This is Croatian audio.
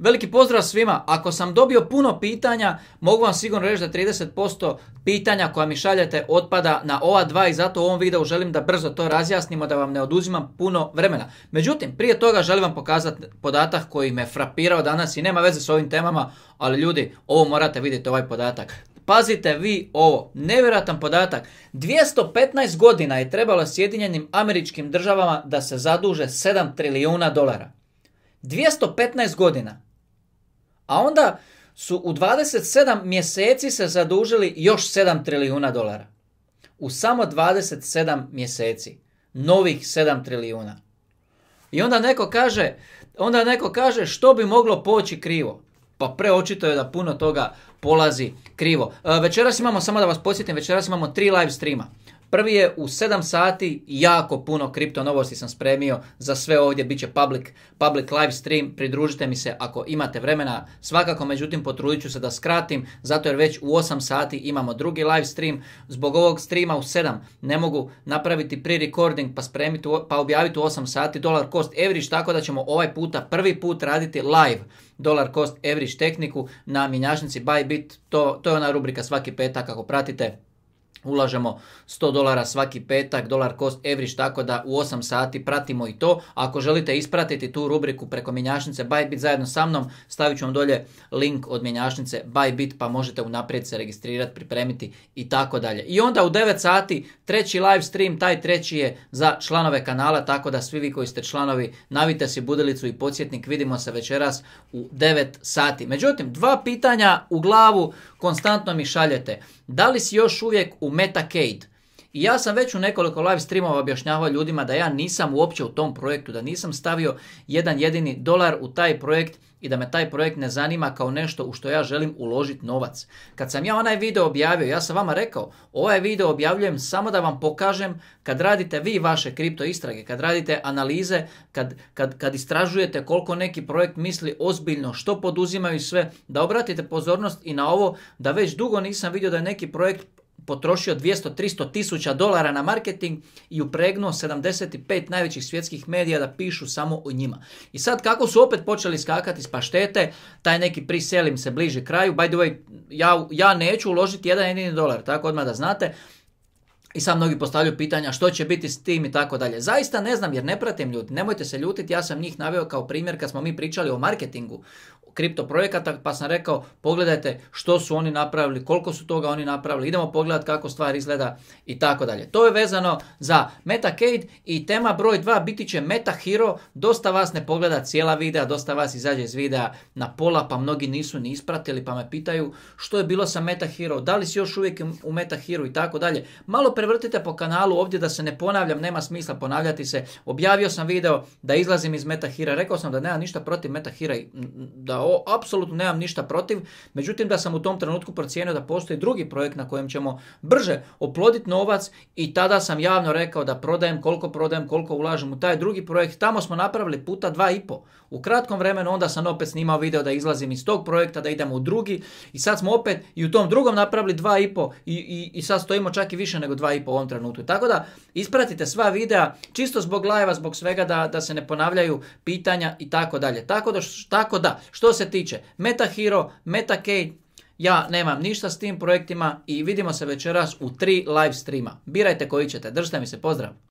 Veliki pozdrav svima. Ako sam dobio puno pitanja, mogu vam sigurno reći da 30% pitanja koja mi šaljete otpada na ova dva i zato u ovom videu želim da brzo to razjasnimo, da vam ne oduzimam puno vremena. Međutim, prije toga želim vam pokazati podatak koji me frapirao danas i nema veze s ovim temama, ali ljudi, ovo morate vidjeti, ovaj podatak. Pazite vi ovo, nevjerojatan podatak. 215 godina je trebalo Sjedinjenim američkim državama da se zaduže 7 trilijuna dolara. 215 godina. A onda su u 27 mjeseci se zadužili još 7 trilijuna dolara. U samo 27 mjeseci. Novih 7 trilijuna. I onda neko kaže, onda neko kaže što bi moglo poći krivo. Pa preočito je da puno toga polazi krivo. E, večeras imamo, samo da vas podsjetim, večeras imamo tri live streama. Prvi je u 7 sati jako puno kripto novosti sam spremio za sve ovdje, bit će public, public live stream, pridružite mi se ako imate vremena. Svakako, međutim, potrudit ću se da skratim, zato jer već u 8 sati imamo drugi live stream. Zbog ovog streama u 7 ne mogu napraviti pre-recording pa, spremiti, pa objaviti u 8 sati dolar cost average, tako da ćemo ovaj puta prvi put raditi live dolar cost average tehniku na minjašnici Bybit. To, to je ona rubrika svaki petak ako pratite ulažemo 100 dolara svaki petak, dolar cost evriš, tako da u 8 sati pratimo i to. Ako želite ispratiti tu rubriku preko mjenjačnice Bybit zajedno sa mnom, stavit ću vam dolje link od mjenjačnice Bybit pa možete unaprijed se registrirati, pripremiti i tako dalje. I onda u 9 sati treći live stream, taj treći je za članove kanala, tako da svi vi koji ste članovi navite si budilicu i podsjetnik, vidimo se večeras u 9 sati. Međutim, dva pitanja u glavu konstantno mi šaljete. Da li si još uvijek u Metacade. I ja sam već u nekoliko live streamova objašnjavao ljudima da ja nisam uopće u tom projektu, da nisam stavio jedan jedini dolar u taj projekt i da me taj projekt ne zanima kao nešto u što ja želim uložiti novac. Kad sam ja onaj video objavio, ja sam vama rekao, ovaj video objavljujem samo da vam pokažem kad radite vi vaše kripto istrage, kad radite analize, kad, kad, kad istražujete koliko neki projekt misli ozbiljno, što poduzimaju sve, da obratite pozornost i na ovo da već dugo nisam vidio da je neki projekt potrošio 200-300 tisuća dolara na marketing i upregnuo 75 najvećih svjetskih medija da pišu samo o njima. I sad kako su opet počeli skakati s paštete, taj neki priselim se bliži kraju, by the way, ja, ja neću uložiti jedan jedini dolar, tako odmah da znate, i sad mnogi postavljaju pitanja što će biti s tim i tako dalje. Zaista ne znam jer ne pratim ljudi. Nemojte se ljutiti, ja sam njih naveo kao primjer kad smo mi pričali o marketingu kripto projekata pa sam rekao pogledajte što su oni napravili, koliko su toga oni napravili, idemo pogledati kako stvar izgleda i tako dalje. To je vezano za Metacade i tema broj 2 biti će Metahero, dosta vas ne pogleda cijela videa, dosta vas izađe iz videa na pola pa mnogi nisu ni ispratili pa me pitaju što je bilo sa Metahero, da li si još uvijek u Metahero i tako dalje. Malo prevrtite po kanalu ovdje da se ne ponavljam, nema smisla ponavljati se. Objavio sam video da izlazim iz Metahira, rekao sam da nemam ništa protiv Metahira, da o, apsolutno nemam ništa protiv, međutim da sam u tom trenutku procijenio da postoji drugi projekt na kojem ćemo brže oploditi novac i tada sam javno rekao da prodajem, koliko prodajem, koliko ulažem u taj drugi projekt. Tamo smo napravili puta dva i po. U kratkom vremenu onda sam opet snimao video da izlazim iz tog projekta, da idemo u drugi i sad smo opet i u tom drugom napravili dva i po i, i, i sad stojimo čak i više nego dva i po ovom trenutku. Tako da ispratite sva videa čisto zbog lajeva, zbog svega da, da se ne ponavljaju pitanja i tako dalje. Tako da, tako da što se tiče Meta Hero, ja nemam ništa s tim projektima i vidimo se večeras u tri live streama. Birajte koji ćete. Držite mi se, pozdrav!